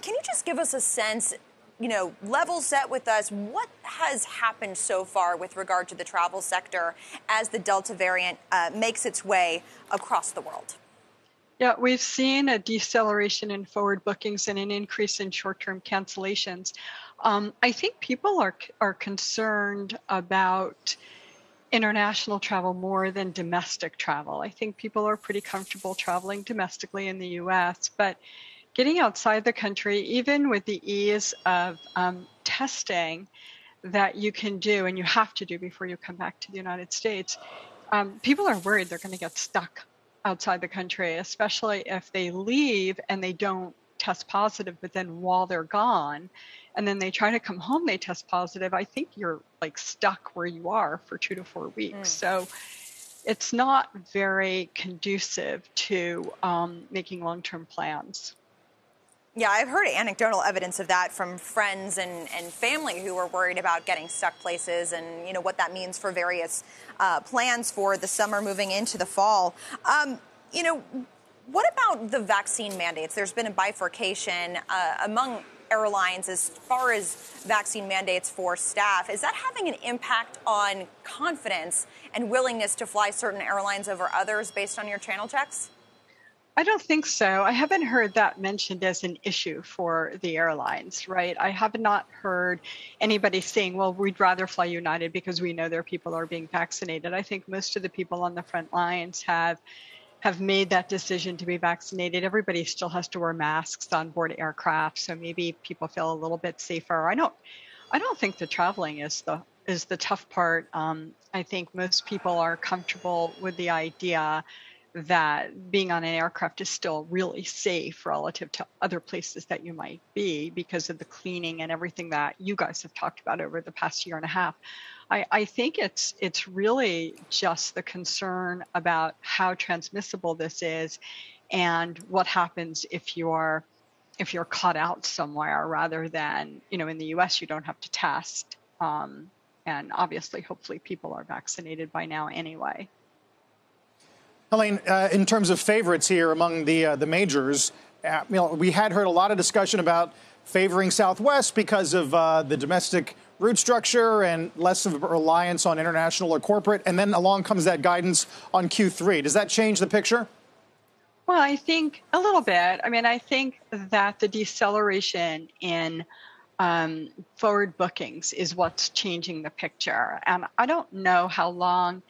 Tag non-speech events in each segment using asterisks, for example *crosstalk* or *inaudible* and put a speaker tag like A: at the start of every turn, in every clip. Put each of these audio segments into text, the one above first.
A: Can you just give us a sense, you know, level set with us, what has happened so far with regard to the travel sector as the Delta variant uh, makes its way across the world?
B: Yeah, we've seen a deceleration in forward bookings and an increase in short term cancellations. Um, I think people are, are concerned about international travel more than domestic travel. I think people are pretty comfortable traveling domestically in the US, but getting outside the country, even with the ease of um, testing that you can do and you have to do before you come back to the United States, um, people are worried they're going to get stuck outside the country, especially if they leave and they don't test positive, but then while they're gone and then they try to come home, they test positive. I think you're like stuck where you are for two to four weeks. Mm. So it's not very conducive to um, making long term plans. Yeah, I've heard
A: anecdotal evidence of that from friends and, and family who are worried about getting stuck places and you know what that means for various uh, plans for the summer moving into the fall. Um, you know, what about the vaccine mandates? There's been a bifurcation uh, among airlines as far as vaccine mandates for staff. Is that having an impact on confidence and willingness to fly certain airlines over others based on your channel checks?
B: I don't think so. I haven't heard that mentioned as an issue for the airlines, right? I have not heard anybody saying, well, we'd rather fly United because we know their people are being vaccinated. I think most of the people on the front lines have have made that decision to be vaccinated. Everybody still has to wear masks on board aircraft, so maybe people feel a little bit safer. I don't I don't think the traveling is the is the tough part. Um, I think most people are comfortable with the idea that being on an aircraft is still really safe relative to other places that you might be because of the cleaning and everything that you guys have talked about over the past year and a half. I, I think it's it's really just the concern about how transmissible this is and what happens if you are if you're caught out somewhere rather than you know in the US you don't have to test. Um, and obviously hopefully people are vaccinated by now anyway.
A: Helene, uh, in terms of favorites here among the uh, the majors, uh, you know, we had heard a lot of discussion about favoring Southwest because of uh, the domestic route structure and less of a reliance on international or corporate. And then along comes that guidance on Q3. Does that change the picture?
B: Well, I think a little bit. I mean, I think that the deceleration in um, forward bookings is what's changing the picture. And I don't know how long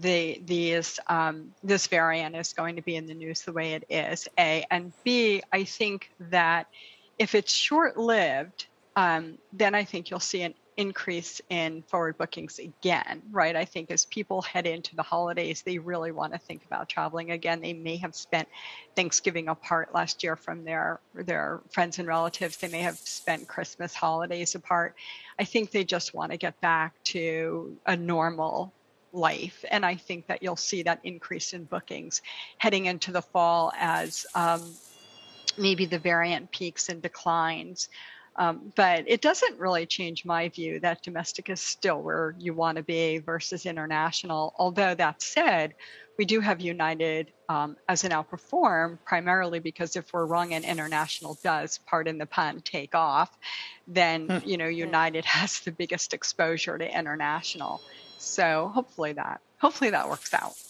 B: the these um, this variant is going to be in the news the way it is. A and B, I think that if it's short lived, um, then I think you'll see an increase in forward bookings again, right? I think as people head into the holidays, they really want to think about traveling again. They may have spent Thanksgiving apart last year from their their friends and relatives. They may have spent Christmas holidays apart. I think they just want to get back to a normal life. And I think that you'll see that increase in bookings heading into the fall as um, maybe the variant peaks and declines. Um, but it doesn't really change my view that domestic is still where you want to be versus international. Although that said, we do have United um, as an outperform primarily because if we're wrong and international does, pardon the pun, take off, then hmm. you know United *laughs* has the biggest exposure to international. So hopefully that hopefully that works out.